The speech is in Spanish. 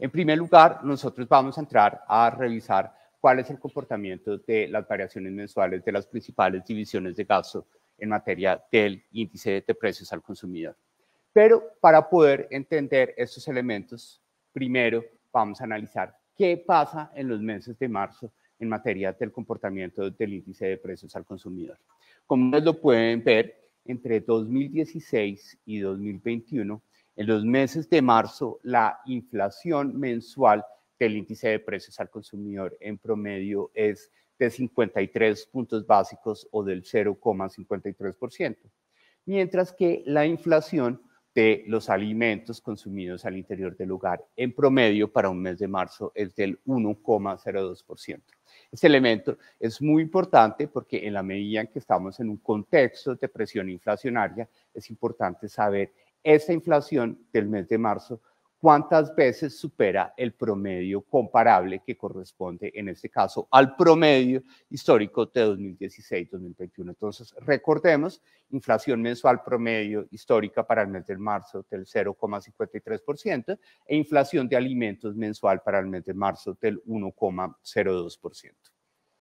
En primer lugar, nosotros vamos a entrar a revisar cuál es el comportamiento de las variaciones mensuales de las principales divisiones de gasto en materia del índice de precios al consumidor. Pero para poder entender estos elementos, primero vamos a analizar qué pasa en los meses de marzo en materia del comportamiento del índice de precios al consumidor. Como ustedes lo pueden ver, entre 2016 y 2021 en los meses de marzo la inflación mensual del índice de precios al consumidor en promedio es de 53 puntos básicos o del 0,53%, mientras que la inflación de los alimentos consumidos al interior del hogar en promedio para un mes de marzo es del 1,02%. Este elemento es muy importante porque en la medida en que estamos en un contexto de presión inflacionaria, es importante saber esa inflación del mes de marzo, cuántas veces supera el promedio comparable que corresponde, en este caso, al promedio histórico de 2016-2021. Entonces, recordemos, inflación mensual promedio histórica para el mes de marzo del 0,53% e inflación de alimentos mensual para el mes de marzo del 1,02%.